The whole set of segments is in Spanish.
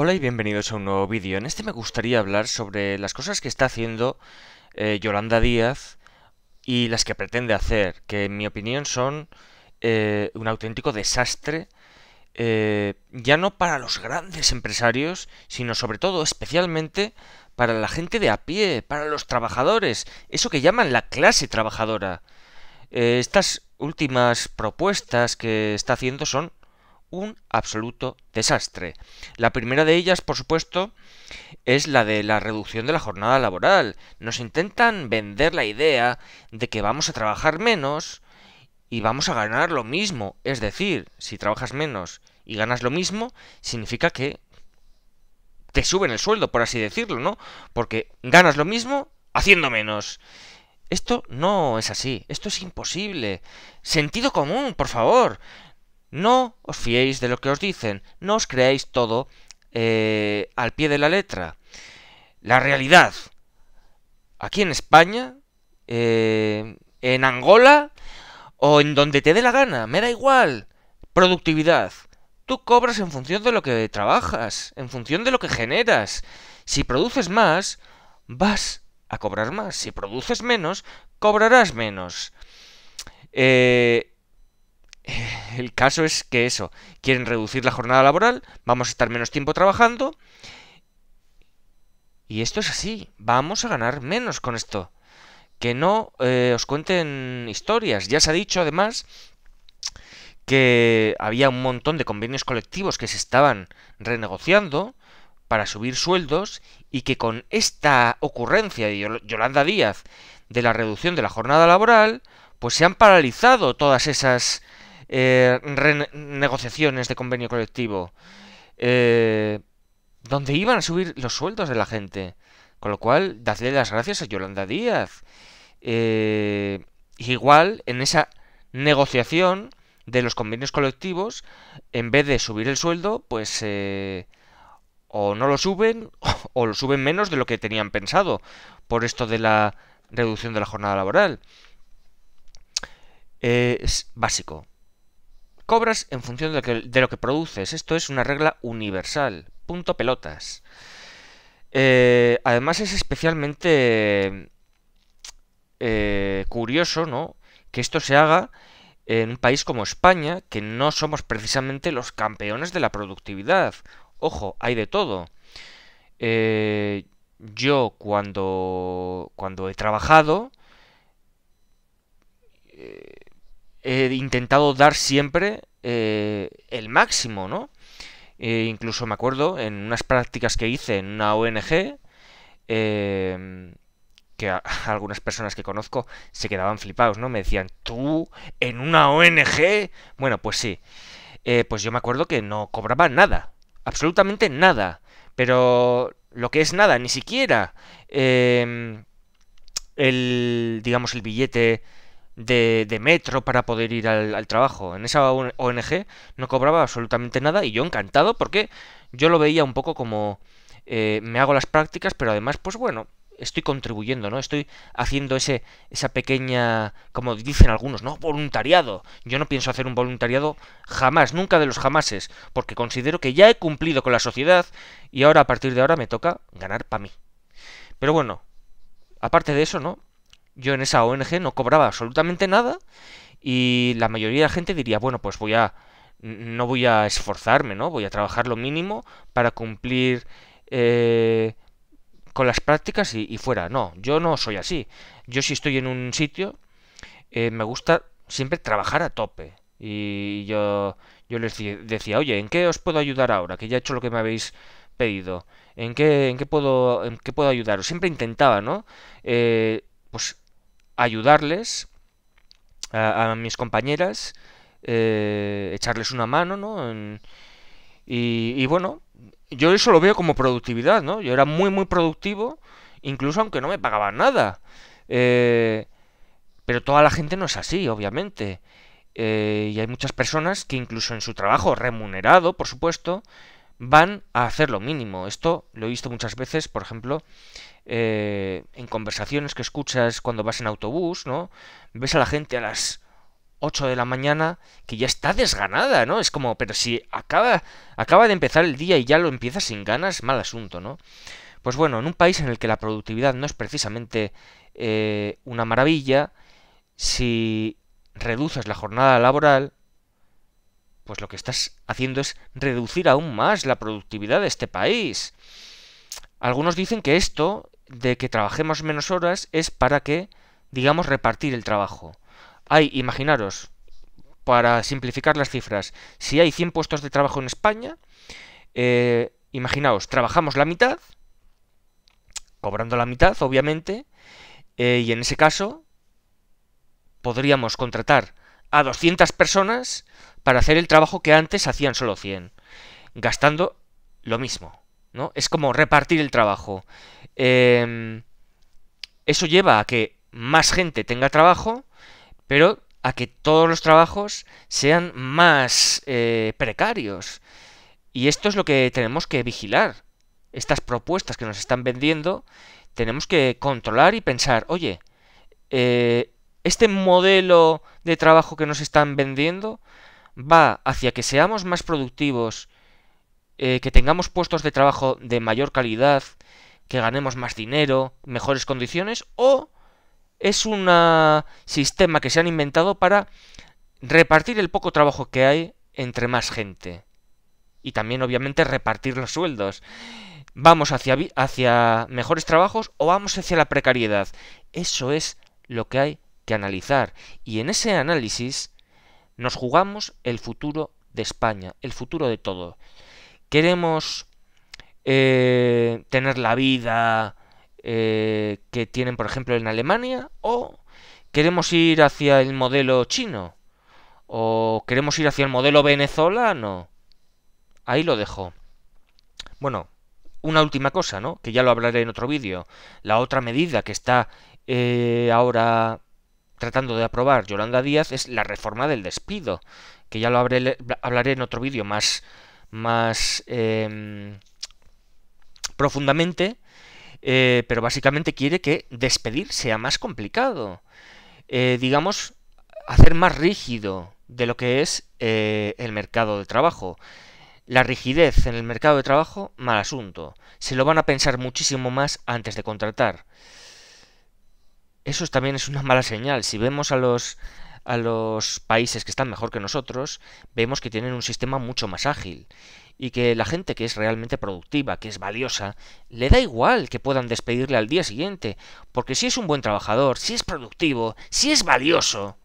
Hola y bienvenidos a un nuevo vídeo. En este me gustaría hablar sobre las cosas que está haciendo eh, Yolanda Díaz y las que pretende hacer, que en mi opinión son eh, un auténtico desastre, eh, ya no para los grandes empresarios, sino sobre todo, especialmente, para la gente de a pie, para los trabajadores, eso que llaman la clase trabajadora. estas últimas propuestas que está haciendo son un absoluto desastre. La primera de ellas, por supuesto, es la de la reducción de la jornada laboral. Nos intentan vender la idea de que vamos a trabajar menos y vamos a ganar lo mismo. Es decir, si trabajas menos y ganas lo mismo, significa que te suben el sueldo, por así decirlo, ¿no? Porque ganas lo mismo haciendo menos. Esto no es así, esto es imposible. Sentido común, por favor. No os fiéis de lo que os dicen, no os creáis todo eh, al pie de la letra. La realidad. Aquí en España, eh, en Angola o en donde te dé la gana, me da igual. Productividad. Tú cobras en función de lo que trabajas, en función de lo que generas. Si produces más, vas a cobrar más. Si produces menos, cobrarás menos. Eh, eh, el caso es que eso, quieren reducir la jornada laboral, vamos a estar menos tiempo trabajando. Y esto es así, vamos a ganar menos con esto. Que no eh, os cuenten historias. Ya se ha dicho además que había un montón de convenios colectivos que se estaban renegociando para subir sueldos y que con esta ocurrencia de Yolanda Díaz de la reducción de la jornada laboral, pues se han paralizado todas esas eh, negociaciones de convenio colectivo, eh, donde iban a subir los sueldos de la gente. Con lo cual, dadle las gracias a Yolanda Díaz. Eh, igual, en esa negociación de los convenios colectivos, en vez de subir el sueldo, pues eh, o no lo suben o lo suben menos de lo que tenían pensado por esto de la reducción de la jornada laboral. es básico. Cobras en función de lo, que, produces. Esto es una regla universal. Punto pelotas. Eh, además es especialmente eh, curioso, Que esto se haga en un país como España, que no somos precisamente los campeones de la productividad. Ojo, hay de todo. Eh, yo cuando, cuando he trabajado, ...he intentado dar siempre eh, el máximo, ¿no? Eh, incluso me acuerdo en unas prácticas que hice en una ONG, em, que algunas personas que conozco se quedaban flipados, ¿no? Me decían, ¿tú en una ONG? Bueno, pues sí. Eh, pues yo me acuerdo que no cobraba nada, absolutamente nada, pero lo que es nada, ni siquiera em, el, digamos, el billete de, de metro para poder ir al, trabajo. En esa ONG no cobraba absolutamente nada y yo encantado porque yo lo veía un poco como eh, me hago las prácticas, pero además, pues bueno, estoy contribuyendo, ¿no? Estoy haciendo ese, esa pequeña, como dicen algunos, ¿no? Voluntariado. Yo no pienso hacer un voluntariado jamás, nunca de los jamases, porque considero que ya he cumplido con la sociedad y ahora a partir de ahora me toca ganar para mí. Pero bueno, aparte de eso, ¿no? yo en esa ONG no cobraba absolutamente nada y la mayoría de la gente diría, bueno, pues voy a no voy a esforzarme, ¿no? Voy a trabajar lo mínimo para cumplir eh, con las prácticas y, fuera. No, yo no soy así. Yo si estoy en un sitio, eh, me gusta siempre trabajar a tope. Y yo, yo les decía, oye, ¿en qué os puedo ayudar ahora? Que ya he hecho lo que me habéis pedido. ¿En qué, en qué, puedo, en qué puedo ayudaros? Siempre intentaba, ¿no? Eh, pues ayudarles a, mis compañeras, eh, echarles una mano, ¿no? y, bueno, yo eso lo veo como productividad, ¿no? Yo era muy, muy productivo, incluso aunque no me pagaban nada. Eh, pero toda la gente no es así, obviamente. Eh, y hay muchas personas que incluso en su trabajo remunerado, por supuesto, van a hacer lo mínimo. Esto lo he visto muchas veces, por ejemplo, eh, en conversaciones que escuchas cuando vas en autobús, ¿no? Ves a la gente a las 8 de la mañana que ya está desganada, ¿no? Es como, pero si acaba, acaba de empezar el día y ya lo empiezas sin ganas, mal asunto, ¿no? Pues bueno, en un país en el que la productividad no es precisamente eh, una maravilla, si reduces la jornada laboral, pues lo que estás haciendo es reducir aún más la productividad de este país. Algunos dicen que esto de que trabajemos menos horas es para que, digamos, repartir el trabajo. Hay, imaginaros, para simplificar las cifras, si hay 100 puestos de trabajo en España, eh, imaginaos, trabajamos la mitad, cobrando la mitad, obviamente, eh, y en ese caso podríamos contratar a 200 personas para hacer el trabajo que antes hacían solo 100, gastando lo mismo, ¿no? Es como repartir el trabajo. Em, eso lleva a que más gente tenga trabajo, pero a que todos los trabajos sean más eh, precarios. Y esto es lo que tenemos que vigilar. Estas propuestas que nos están vendiendo, tenemos que controlar y pensar, oye, eh, este modelo de trabajo que nos están vendiendo va hacia que seamos más productivos, eh, que tengamos puestos de trabajo de mayor calidad, que ganemos más dinero, mejores condiciones, o es un sistema que se han inventado para repartir el poco trabajo que hay entre más gente. Y también, obviamente, repartir los sueldos. ¿Vamos hacia, hacia mejores trabajos o vamos hacia la precariedad? Eso es lo que hay que analizar. Y en ese análisis nos jugamos el futuro de España, el futuro de todo. Queremos eh, tener la vida eh, que tienen, por ejemplo, en Alemania o queremos ir hacia el modelo chino o queremos ir hacia el modelo venezolano. Ahí lo dejo. Bueno, una última cosa, ¿no? Que ya lo hablaré en otro vídeo. La otra medida que está eh, ahora tratando de aprobar Yolanda Díaz es la reforma del despido, que ya lo hablaré en otro vídeo más, más em, profundamente, eh, pero básicamente quiere que despedir sea más complicado, eh, digamos, hacer más rígido de lo que es eh, el mercado de trabajo. La rigidez en el mercado de trabajo, mal asunto. Se lo van a pensar muchísimo más antes de contratar eso también es una mala señal. Si vemos a los, a los países que están mejor que nosotros, vemos que tienen un sistema mucho más ágil y que la gente que es realmente productiva, que es valiosa, le da igual que puedan despedirle al día siguiente, porque si es un buen trabajador, si es productivo, si es valioso,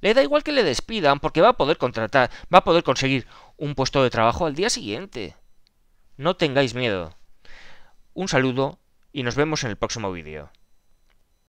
le da igual que le despidan porque va a poder contratar, va a poder conseguir un puesto de trabajo al día siguiente. No tengáis miedo. Un saludo y nos vemos en el próximo vídeo.